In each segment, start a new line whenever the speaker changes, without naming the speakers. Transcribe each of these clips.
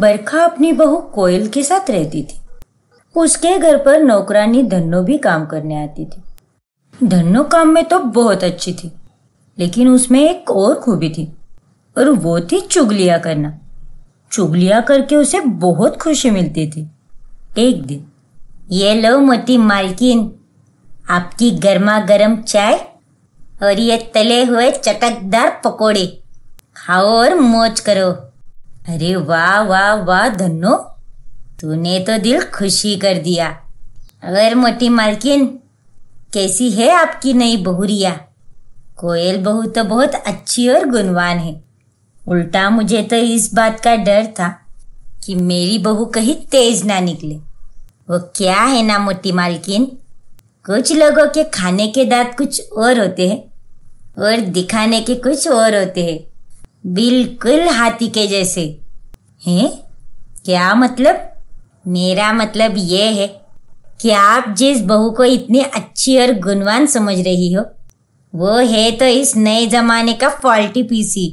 बरखा अपनी बहू कोयल के साथ रहती थी उसके घर पर नौकरानी धन्नो भी काम करने आती थी धन्नो काम में तो बहुत अच्छी थी लेकिन उसमें एक और खूबी थी और वो थी चुगलिया करना चुगलिया करके उसे बहुत खुशी मिलती थी एक दिन ये लो मोती मालकिन आपकी गर्मा गर्म चाय और ये तले हुए चटकदार पकोड़े खाओ और मौज करो अरे वाह वाह वाह धन्नो तूने तो दिल खुशी कर दिया अगर मोटी मालकिन कैसी है आपकी नई बहुरिया कोयल बहू तो बहुत अच्छी और गुणवान है उल्टा मुझे तो इस बात का डर था कि मेरी बहू कहीं तेज ना निकले वो क्या है ना मोटी मालकिन कुछ लोगों के खाने के दांत कुछ और होते हैं और दिखाने के कुछ और होते हैं बिल्कुल हाथी के जैसे हैं क्या मतलब मेरा मतलब ये है कि आप जिस बहू को इतनी अच्छी और गुणवान समझ रही हो वो है तो इस नए जमाने का फॉल्टी पीसी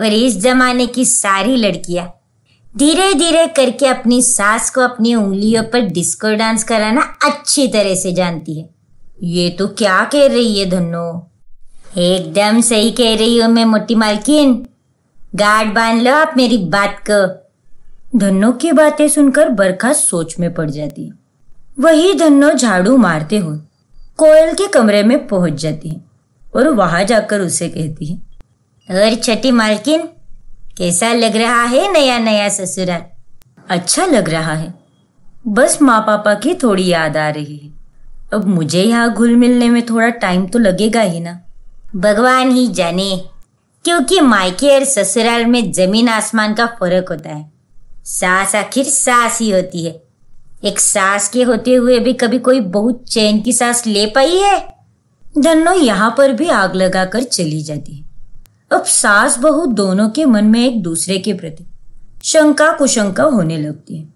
और इस जमाने की सारी लड़कियां धीरे धीरे करके अपनी सास को अपनी उंगलियों पर डिस्को डांस कराना अच्छी तरह से जानती है ये तो क्या कह रही है धनो एकदम सही कह रही हो मैं मोटी मालकिन गार्ड बांध लो आप मेरी बात को धनो की बातें सुनकर बरखा सोच में पड़ जाती वही धनो झाड़ू मारते हुए कोयल के कमरे में पहुंच जाती है और वहां जाकर उसे कहती है अरे छठी मालकिन कैसा लग रहा है नया नया ससुराल अच्छा लग रहा है बस माँ पापा की थोड़ी याद आ रही है अब मुझे यहाँ घुल मिलने में थोड़ा टाइम तो लगेगा ही ना भगवान ही जाने क्योंकि मायके और ससुराल में जमीन आसमान का फर्क होता है सास आखिर सास ही होती है एक सास के होते हुए भी कभी कोई बहुत चैन की सास ले पाई है धनो यहाँ पर भी आग कर चली जाती है अब सास बहु दोनों के मन में एक दूसरे के प्रति शंका कुशंका होने लगती है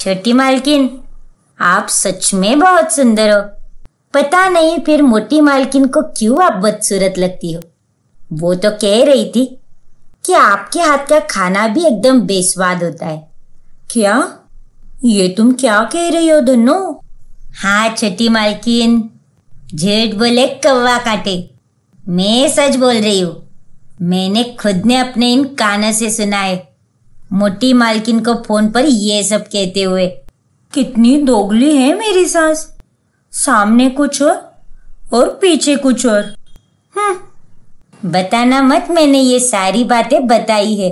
छोटी मालकिन आप सच में बहुत सुंदर हो पता नहीं फिर मोटी मालकिन को क्यों आप बदसूरत लगती हो वो तो कह रही थी कि आपके हाथ का खाना भी एकदम बेस्वाद होता है क्या ये तुम क्या कह रही हो दोनों हाँ छठी मालकिन झेठ बोले कौवा काटे मैं सच बोल रही हूँ मैंने खुद ने अपने इन कानों से सुना है मोटी मालकिन को फोन पर ये सब कहते हुए कितनी दोगली है मेरी सास सामने कुछ और और पीछे कुछ और बताना मत मैंने ये सारी बातें बताई है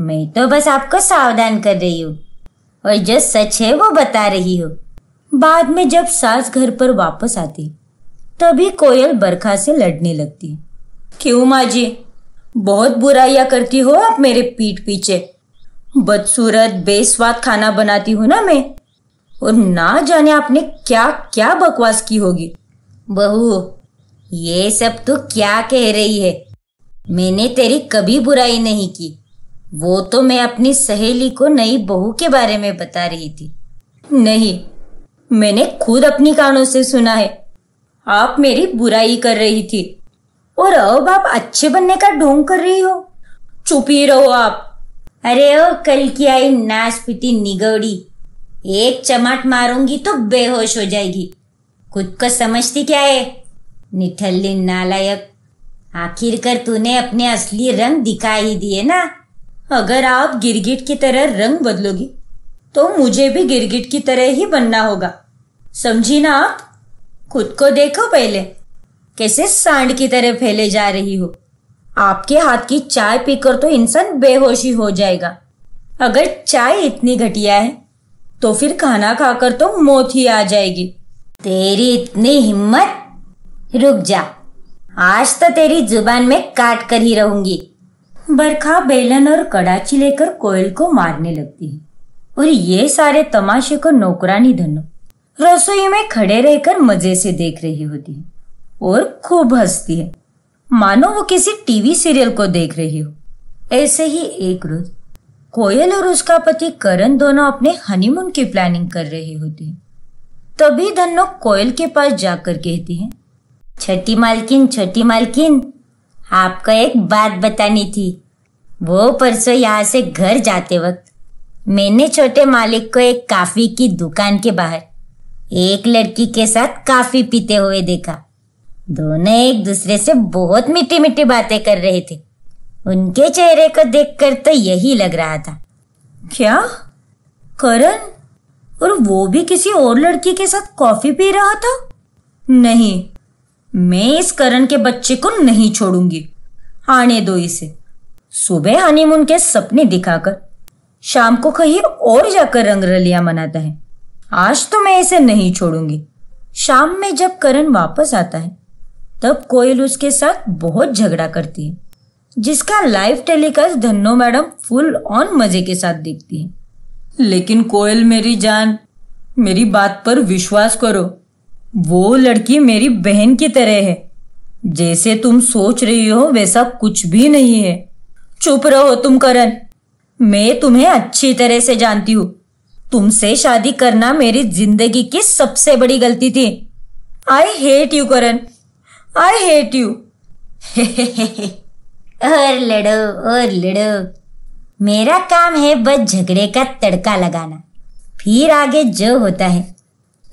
मैं तो बस आपको सावधान कर रही हूँ और जो सच है वो बता रही हूँ बाद में जब सास घर पर वापस आती तभी कोयल बरखा से लड़ने लगती क्यों माँ जी बहुत बुराइयाँ करती हो आप मेरे पीठ पीछे बदसूरत बेस्वाद खाना बनाती हूँ ना मैं और ना जाने आपने क्या क्या बकवास की होगी बहू ये सब तो क्या कह रही है मैंने तेरी कभी बुराई नहीं की वो तो मैं अपनी सहेली को नई बहू के बारे में बता रही थी नहीं मैंने खुद अपनी कानों से सुना है आप मेरी बुराई कर रही थी और अब आप अच्छे बनने का ढोंग कर रही हो चुप ही रहो आप अरे ओ कल की आई पीती निगौड़ी एक चमाट मारूंगी तो बेहोश हो जाएगी खुद को समझती क्या है निठल्ली नालायक आखिरकार तूने अपने असली रंग दिखा ही दिए ना अगर आप गिरगिट की तरह रंग बदलोगी तो मुझे भी गिरगिट की तरह ही बनना होगा समझी ना आप खुद को देखो पहले कैसे सांड की तरह फैले जा रही हो आपके हाथ की चाय पीकर तो इंसान बेहोशी हो जाएगा अगर चाय इतनी घटिया है तो फिर खाना खाकर तो मौत ही आ जाएगी तेरी इतनी हिम्मत रुक जा आज तो तेरी जुबान में काट कर ही रहूंगी बरखा बेलन और कड़ाची लेकर कोयल को मारने लगती है और ये सारे तमाशे को नौकरानी धनो रसोई में खड़े रहकर मजे से देख रही होती है और खूब हंसती है मानो वो किसी टीवी सीरियल को देख रही हो ऐसे ही एक रोज कोयल और उसका पति करण दोनों अपने हनीमून की प्लानिंग कर रहे होते हैं तभी धनो कोयल के पास जाकर कहती है छठी मालकिन छठी मालकिन आपका एक बात बतानी थी वो परसों यहाँ से घर जाते वक्त मैंने छोटे मालिक को एक काफ़ी की दुकान के बाहर एक लड़की के साथ काफ़ी पीते हुए देखा दोनों एक दूसरे से बहुत मीठी मीठी बातें कर रहे थे उनके चेहरे को देखकर तो यही लग रहा था क्या करण और वो भी किसी और लड़की के साथ कॉफ़ी पी रहा था नहीं मैं इस करण के बच्चे को नहीं छोड़ूंगी आने दो इसे सुबह हनीमून के सपने दिखाकर शाम को कहीं और जाकर रंगरलिया मनाता है आज तो मैं इसे नहीं छोड़ूंगी शाम में जब करण वापस आता है तब कोयल उसके साथ बहुत झगड़ा करती है जिसका live telecast Dhanno madam full on मजे के साथ देखती है लेकिन कोयल मेरी जान मेरी बात पर विश्वास करो वो लड़की मेरी बहन की तरह है जैसे तुम सोच रही हो वैसा कुछ भी नहीं है चुप रहो तुम करण मैं तुम्हें अच्छी तरह से जानती हूँ तुमसे शादी करना मेरी जिंदगी की सबसे बड़ी गलती थी I hate you Karan I hate you और लड़ो और लड़ो मेरा काम है बस झगड़े का तड़का लगाना फिर आगे जो होता है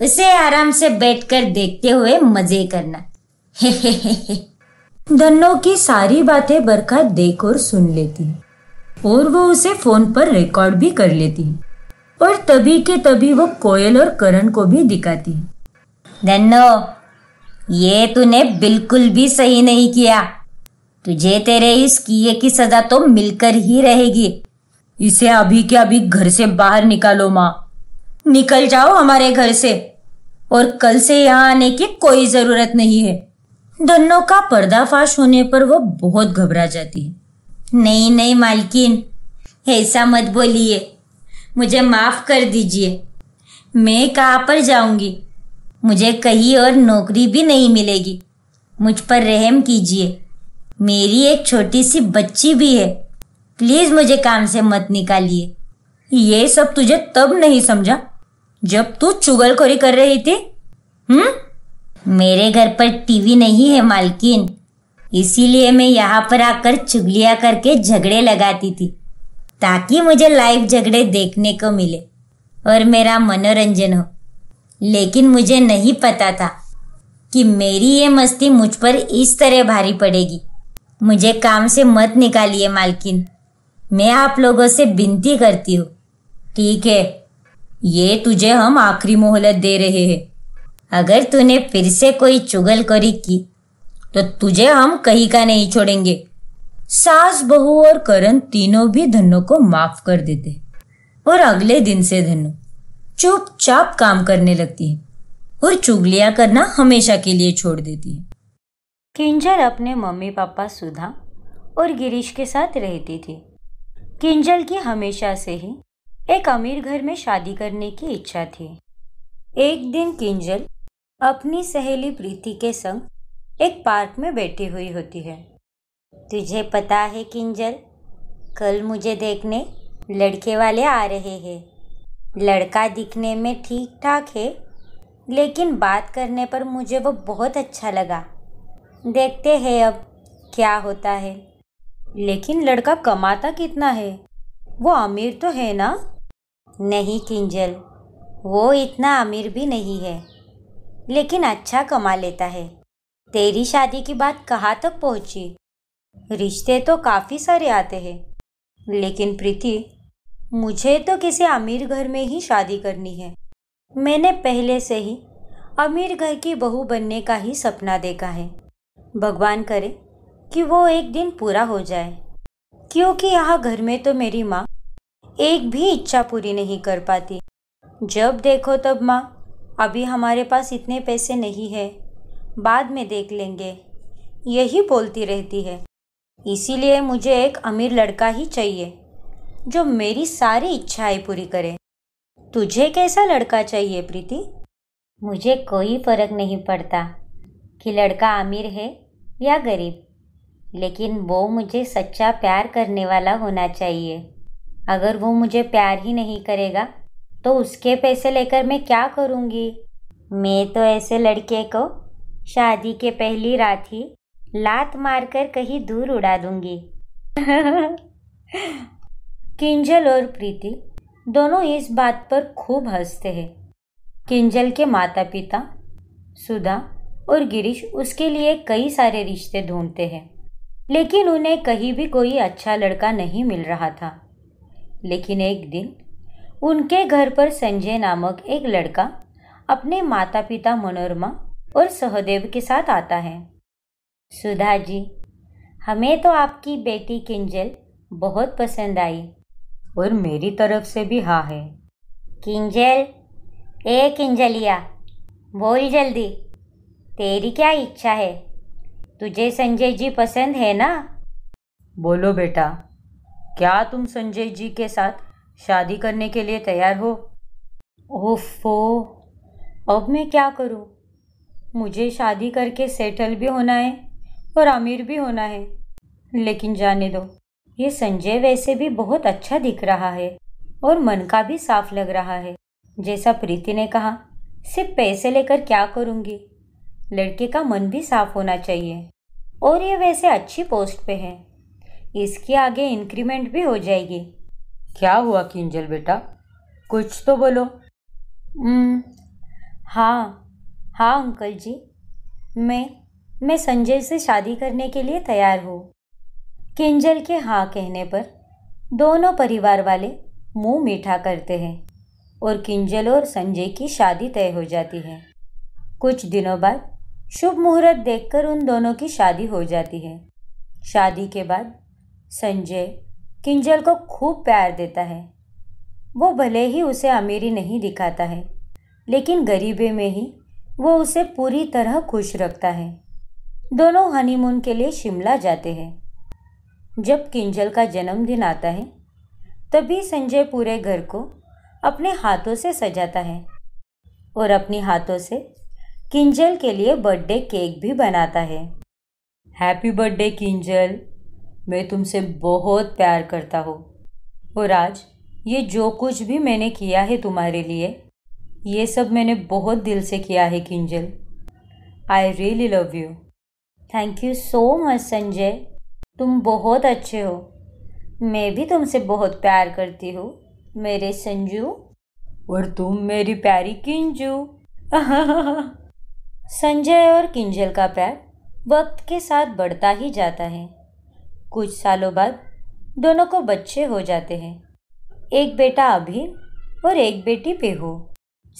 उसे आराम से बैठकर देखते हुए मजे करना दोनों की सारी बातें बरखा देख और सुन लेती और वो उसे फोन पर रिकॉर्ड भी कर लेती और तभी के तभी वो कोयल और करण को भी दिखाती धनो ये तूने बिल्कुल भी सही नहीं किया तुझे तेरे इस किए की सजा तो मिलकर ही रहेगी इसे अभी के अभी घर से बाहर निकालो माँ निकल जाओ हमारे घर से और कल से यहाँ आने की कोई जरूरत नहीं है दोनों का पर्दाफाश होने पर वो बहुत घबरा जाती है नहीं नहीं मालकिन ऐसा मत बोलिए मुझे माफ़ कर दीजिए मैं कहाँ पर जाऊंगी मुझे कहीं और नौकरी भी नहीं मिलेगी मुझ पर रहम कीजिए मेरी एक छोटी सी बच्ची भी है प्लीज़ मुझे काम से मत निकालिए ये सब तुझे तब नहीं समझा जब तू चुगलखोरी कर रही थी हम्म मेरे घर पर टीवी नहीं है मालकिन इसीलिए मैं यहाँ पर आकर चुगलिया करके झगड़े लगाती थी ताकि मुझे लाइव झगड़े देखने को मिले और मेरा मनोरंजन हो लेकिन मुझे नहीं पता था कि मेरी ये मस्ती मुझ पर इस तरह भारी पड़ेगी मुझे काम से मत निकालिए मालकिन मैं आप लोगों से विनती करती हूँ ठीक है ये तुझे हम आखिरी मोहलत दे रहे हैं अगर तूने फिर से कोई करी की तो तुझे हम कहीं का नहीं छोड़ेंगे सास बहू और करण तीनों भी धनों को माफ कर देते और अगले दिन से धनु चुपचाप काम करने लगती है और चुगलिया करना हमेशा के लिए छोड़ देती है किंजल अपने मम्मी पापा सुधा और गिरीश के साथ रहती थी किंजल की हमेशा से ही एक अमीर घर में शादी करने की इच्छा थी एक दिन किंजल अपनी सहेली प्रीति के संग एक पार्क में बैठी हुई होती है तुझे पता है किंजल कल मुझे देखने लड़के वाले आ रहे हैं लड़का दिखने में ठीक ठाक है लेकिन बात करने पर मुझे वो बहुत अच्छा लगा देखते हैं अब क्या होता है लेकिन लड़का कमाता कितना है वो अमीर तो है ना नहीं किंजल वो इतना अमीर भी नहीं है लेकिन अच्छा कमा लेता है तेरी शादी की बात कहाँ तक पहुँची रिश्ते तो काफ़ी सारे आते हैं लेकिन प्रीति मुझे तो किसी अमीर घर में ही शादी करनी है मैंने पहले से ही अमीर घर की बहू बनने का ही सपना देखा है भगवान करे कि वो एक दिन पूरा हो जाए क्योंकि यहाँ घर में तो मेरी माँ एक भी इच्छा पूरी नहीं कर पाती जब देखो तब माँ अभी हमारे पास इतने पैसे नहीं है बाद में देख लेंगे यही बोलती रहती है इसीलिए मुझे एक अमीर लड़का ही चाहिए जो मेरी सारी इच्छाएं पूरी करे तुझे कैसा लड़का चाहिए प्रीति मुझे कोई फर्क नहीं पड़ता कि लड़का अमीर है या गरीब लेकिन वो मुझे सच्चा प्यार करने वाला होना चाहिए अगर वो मुझे प्यार ही नहीं करेगा तो उसके पैसे लेकर मैं क्या करूँगी मैं तो ऐसे लड़के को शादी के पहली रात ही लात मारकर कहीं दूर उड़ा दूंगी किंजल और प्रीति दोनों इस बात पर खूब हंसते हैं किंजल के माता पिता सुधा और गिरीश उसके लिए कई सारे रिश्ते ढूंढते हैं लेकिन उन्हें कहीं भी कोई अच्छा लड़का नहीं मिल रहा था लेकिन एक दिन उनके घर पर संजय नामक एक लड़का अपने माता पिता मनोरमा और सहदेव के साथ आता है सुधा जी हमें तो आपकी बेटी किंजल बहुत पसंद आई और मेरी तरफ से भी हाँ है किंजल ए किंजलिया बोल जल्दी तेरी क्या इच्छा है तुझे संजय जी पसंद है ना बोलो बेटा क्या तुम संजय जी के साथ शादी करने के लिए तैयार हो ओफो अब मैं क्या करूं? मुझे शादी करके सेटल भी होना है और अमीर भी होना है लेकिन जाने दो ये संजय वैसे भी बहुत अच्छा दिख रहा है और मन का भी साफ लग रहा है जैसा प्रीति ने कहा सिर्फ पैसे लेकर क्या करूंगी लड़के का मन भी साफ होना चाहिए और ये वैसे अच्छी पोस्ट पे है इसके आगे इंक्रीमेंट भी हो जाएगी क्या हुआ किंजल बेटा कुछ तो बोलो हम्म, हाँ हाँ अंकल जी मैं मैं संजय से शादी करने के लिए तैयार हूँ किंजल के हाँ कहने पर दोनों परिवार वाले मुंह मीठा करते हैं और किंजल और संजय की शादी तय हो जाती है कुछ दिनों बाद शुभ मुहूर्त देखकर उन दोनों की शादी हो जाती है शादी के बाद संजय किंजल को खूब प्यार देता है वो भले ही उसे अमीरी नहीं दिखाता है लेकिन गरीबी में ही वो उसे पूरी तरह खुश रखता है दोनों हनीमून के लिए शिमला जाते हैं जब किंजल का जन्मदिन आता है तभी संजय पूरे घर को अपने हाथों से सजाता है और अपने हाथों से किंजल के लिए बर्थडे केक भी बनाता है हैप्पी बर्थडे किंजल मैं तुमसे बहुत प्यार करता हूँ और आज ये जो कुछ भी मैंने किया है तुम्हारे लिए ये सब मैंने बहुत दिल से किया है Kinjal I really love you thank you so much Sanjay तुम बहुत अच्छे हो मैं भी तुमसे बहुत प्यार करती हूँ मेरे संजू और तुम मेरी प्यारी किंजू संजय और किंजल का प्यार वक्त के साथ बढ़ता ही जाता है कुछ सालों बाद दोनों को बच्चे हो जाते हैं एक बेटा अभी और एक बेटी पेहू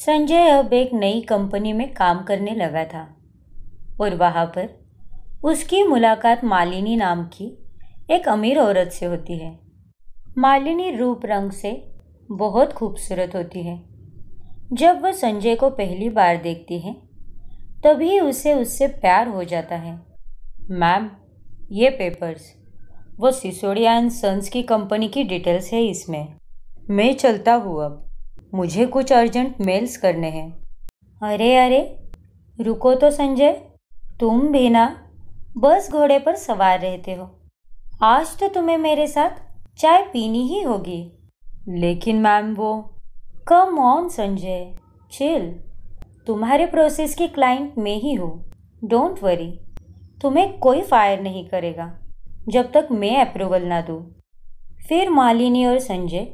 संजय अब एक नई कंपनी में काम करने लगा था और वहाँ पर उसकी मुलाकात मालिनी नाम की एक अमीर औरत से होती है मालिनी रूप रंग से बहुत खूबसूरत होती है जब वह संजय को पहली बार देखती है तभी उसे उससे प्यार हो जाता है मैम ये पेपर्स वो सिसोडिया एंड सन्स की कंपनी की डिटेल्स है इसमें मैं चलता हूँ अब मुझे कुछ अर्जेंट मेल्स करने हैं अरे अरे रुको तो संजय तुम भी ना बस घोड़े पर सवार रहते हो आज तो तुम्हें मेरे साथ चाय पीनी ही होगी लेकिन मैम वो कम ऑन संजय चिल तुम्हारे प्रोसेस की क्लाइंट में ही हूँ डोंट वरी तुम्हें कोई फायर नहीं करेगा जब तक मैं अप्रूवल ना दूँ फिर मालिनी और संजय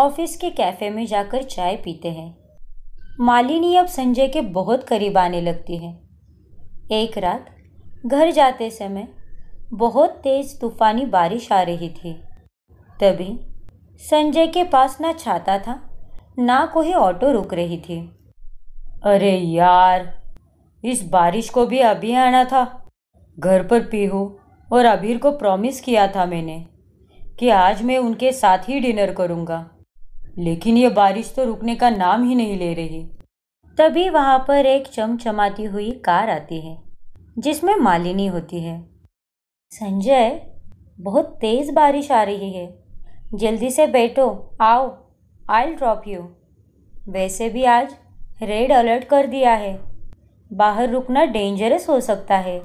ऑफिस के कैफ़े में जाकर चाय पीते हैं मालिनी अब संजय के बहुत करीब आने लगती है एक रात घर जाते समय बहुत तेज़ तूफ़ानी बारिश आ रही थी तभी संजय के पास ना छाता था ना कोई ऑटो रुक रही थी अरे यार इस बारिश को भी अभी आना था घर पर पीहू और अभीर को प्रॉमिस किया था मैंने कि आज मैं उनके साथ ही डिनर करूँगा लेकिन ये बारिश तो रुकने का नाम ही नहीं ले रही तभी वहाँ पर एक चमचमाती हुई कार आती है जिसमें मालिनी होती है संजय बहुत तेज़ बारिश आ रही है जल्दी से बैठो आओ आई ड्रॉप यू वैसे भी आज रेड अलर्ट कर दिया है बाहर रुकना डेंजरस हो सकता है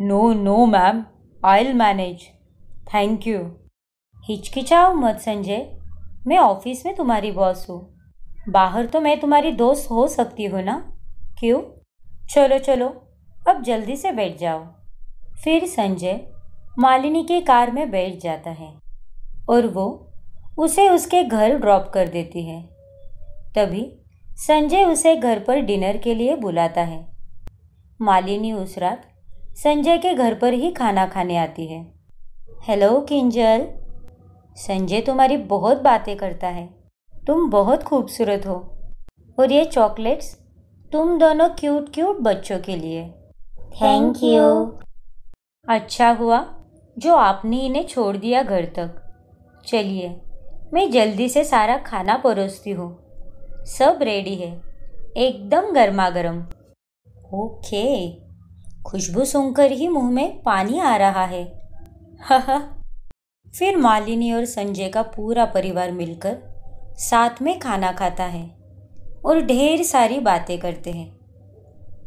no no ma'am I manage thank you हिचकिचाओ मत संजय मैं ऑफिस में तुम्हारी बॉस हूँ बाहर तो मैं तुम्हारी दोस्त हो सकती हूँ ना क्यों चलो चलो अब जल्दी से बैठ जाओ फिर संजय मालिनी के कार में बैठ जाता है और वो उसे उसके घर ड्रॉप कर देती है तभी संजय उसे घर पर डिनर के लिए बुलाता है मालिनी उस रात संजय के घर पर ही खाना खाने आती है हेलो किंजल संजय तुम्हारी बहुत बातें करता है तुम बहुत खूबसूरत हो और ये चॉकलेट्स तुम दोनों क्यूट क्यूट बच्चों के लिए थैंक यू अच्छा हुआ जो आपने इन्हें छोड़ दिया घर तक चलिए मैं जल्दी से सारा खाना परोसती हूँ सब रेडी है एकदम गर्मा गर्म ओके खुशबू सुनकर ही मुंह में पानी आ रहा है फिर मालिनी और संजय का पूरा परिवार मिलकर साथ में खाना खाता है और ढेर सारी बातें करते हैं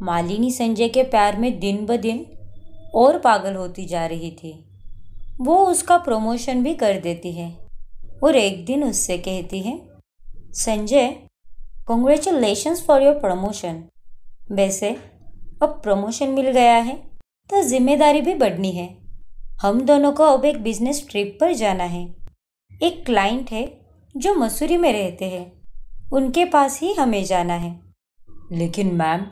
मालिनी संजय के प्यार में दिन ब दिन और पागल होती जा रही थी वो उसका प्रमोशन भी कर देती है और एक दिन उससे कहती है Sanjay congratulations for your promotion वैसे अब प्रमोशन मिल गया है तो जिम्मेदारी भी बढ़नी है हम दोनों को अब एक बिजनेस ट्रिप पर जाना है एक क्लाइंट है जो मसूरी में रहते हैं उनके पास ही हमें जाना है लेकिन मैम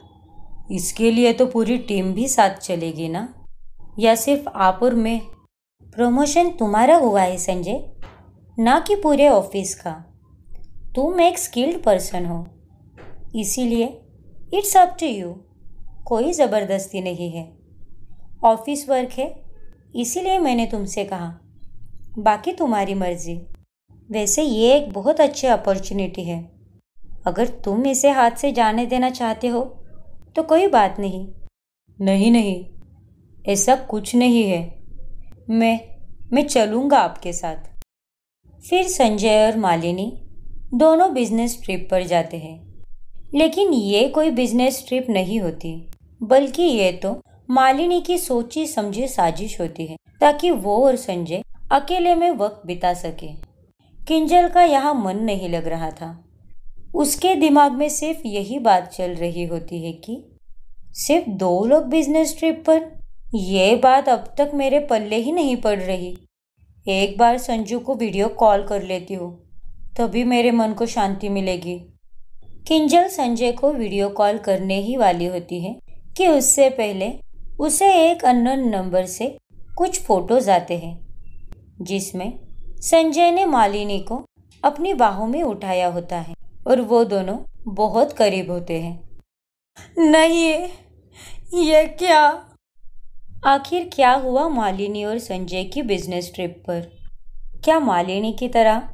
इसके लिए तो पूरी टीम भी साथ चलेगी ना या सिर्फ आप और मैं प्रमोशन तुम्हारा हुआ है संजय ना कि पूरे ऑफिस का तुम एक स्किल्ड पर्सन हो इसीलिए इट्स अप टू यू कोई ज़बरदस्ती नहीं है ऑफिस वर्क है इसीलिए मैंने तुमसे कहा बाकी तुम्हारी मर्ज़ी वैसे ये एक बहुत अच्छी अपॉर्चुनिटी है अगर तुम इसे हाथ से जाने देना चाहते हो तो कोई बात नहीं नहीं नहीं ऐसा कुछ नहीं है मैं मैं चलूँगा आपके साथ फिर संजय और मालिनी दोनों बिजनेस ट्रिप पर जाते हैं लेकिन ये कोई बिजनेस ट्रिप नहीं होती बल्कि ये तो मालिनी की सोची समझी साजिश होती है ताकि वो और संजय अकेले में वक्त बिता सके किंजल का यहाँ मन नहीं लग रहा था उसके दिमाग में सिर्फ यही बात चल रही होती है कि सिर्फ दो लोग बिजनेस ट्रिप पर यह बात अब तक मेरे पल्ले ही नहीं पड़ रही एक बार संजू को वीडियो कॉल कर लेती हूँ तभी मेरे मन को शांति मिलेगी किंजल संजय को वीडियो कॉल करने ही वाली होती है कि उससे पहले उसे एक अननोन नंबर से कुछ फोटोज आते हैं जिसमें संजय ने मालिनी को अपनी बाहों में उठाया होता है और वो दोनों बहुत करीब होते हैं नहीं ये क्या आखिर क्या हुआ मालिनी और संजय की बिजनेस ट्रिप पर क्या मालिनी की तरह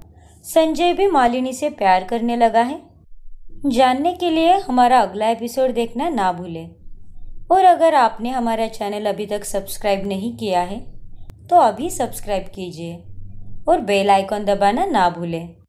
संजय भी मालिनी से प्यार करने लगा है जानने के लिए हमारा अगला एपिसोड देखना ना भूलें और अगर आपने हमारा चैनल अभी तक सब्सक्राइब नहीं किया है तो अभी सब्सक्राइब कीजिए और बेल आइकॉन दबाना ना भूलें